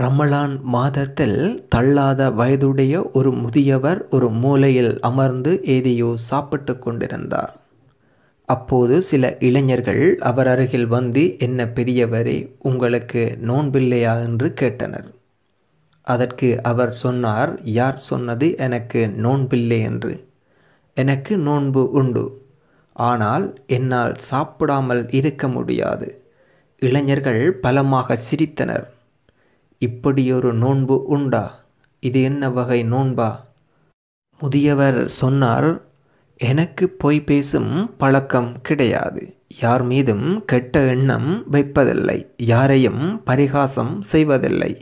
ரமலான் மாதத்தில் தள்ளாத வயதுடைய ஒரு முதியவர் ஒரு மூலையில் அமர்ந்து ஏதையோ சாப்பிட்டு கொண்டிருந்தார் அப்போது சில இளைஞர்கள் அவர் அருகில் வந்து என்ன பெரியவரே உங்களுக்கு நோன்பில்லையா என்று கேட்டனர் அதற்கு அவர் சொன்னார் யார் சொன்னது எனக்கு நோன்பில்லை என்று எனக்கு நோன்பு உண்டு ஆனால் என்னால் சாப்பிடாமல் இருக்க முடியாது இளைஞர்கள் பலமாக சிரித்தனர் இப்படியொரு நோன்பு உண்டா இது என்ன வகை நோன்பா முதியவர் சொன்னார் எனக்கு பொய் பேசும் பழக்கம் கிடையாது யார் மீதும் கெட்ட எண்ணம் வைப்பதில்லை யாரையும் பரிகாசம் செய்வதில்லை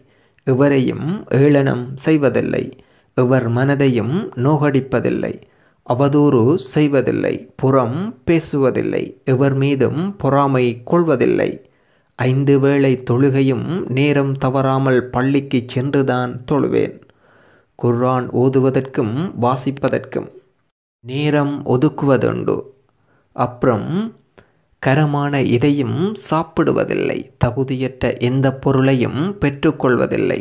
எவரையும் ஏளனம் செய்வதில்லை எவர் மனதையும் நோகடிப்பதில்லை அவதூறு செய்வதில்லை புறம் பேசுவதில்லை எவர் மீதும் பொறாமை கொள்வதில்லை ஐந்து வேளை தொழுகையும் நேரம் தவறாமல் பள்ளிக்கு சென்றுதான் தொழுவேன் குர்ஆன் ஓதுவதற்கும் வாசிப்பதற்கும் நேரம் ஒதுக்குவதுண்டு அப்புறம் கரமான இதையும் சாப்பிடுவதில்லை தகுதியற்ற எந்த பொருளையும் பெற்றுக்கொள்வதில்லை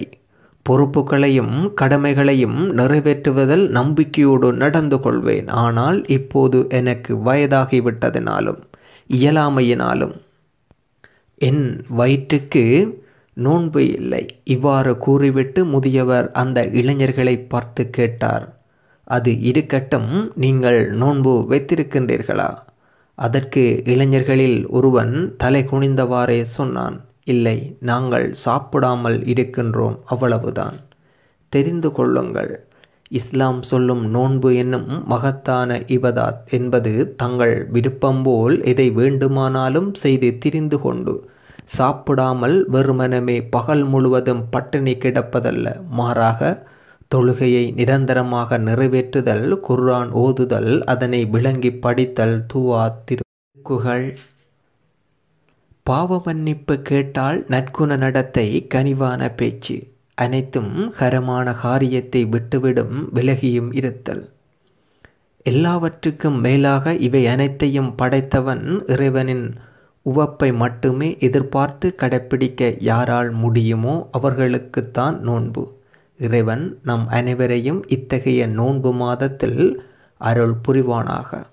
பொறுப்புகளையும் கடமைகளையும் நிறைவேற்றுவதில் நம்பிக்கையோடு நடந்து கொள்வேன் ஆனால் இப்போது எனக்கு வயதாகிவிட்டதினாலும் இயலாமையினாலும் என் வயிற்றுக்கு நோன்பு இல்லை இவ்வாறு கூறிவிட்டு முதியவர் அந்த இளைஞர்களை பார்த்து கேட்டார் அது இருக்கட்டும் நீங்கள் நோன்பு வைத்திருக்கின்றீர்களா அதற்கு இளைஞர்களில் ஒருவன் தலை குனிந்தவாறே சொன்னான் இல்லை நாங்கள் சாப்பிடாமல் இருக்கின்றோம் அவ்வளவுதான் தெரிந்து கொள்ளுங்கள் இஸ்லாம் சொல்லும் நோன்பு என்னும் மகத்தான இபதாத் என்பது தங்கள் விருப்பம் போல் எதை வேண்டுமானாலும் செய்து திரிந்து கொண்டு சாப்பிடாமல் வெறுமனமே பகல் முழுவதும் பட்டினி கிடப்பதல்ல மாறாக தொழுகையை நிரந்தரமாக நிறைவேற்றுதல் குர்ஆன் ஓதுதல் அதனை விளங்கி படித்தல் துவா திருக்குகள் பாவ மன்னிப்பு கேட்டால் நற்குண நடத்தை கனிவான பேச்சு அனைத்தும் ஹரமான காரியத்தை விட்டுவிடும் விலகியும் இருத்தல் எல்லாவற்றுக்கும் மேலாக இவை அனைத்தையும் படைத்தவன் இறைவனின் உவப்பை மட்டுமே எதிர்பார்த்து கடைப்பிடிக்க யாரால் முடியுமோ அவர்களுக்குத்தான் நோன்பு இறைவன் நம் அனைவரையும் இத்தகைய நோன்பு மாதத்தில் அருள் புரிவானாக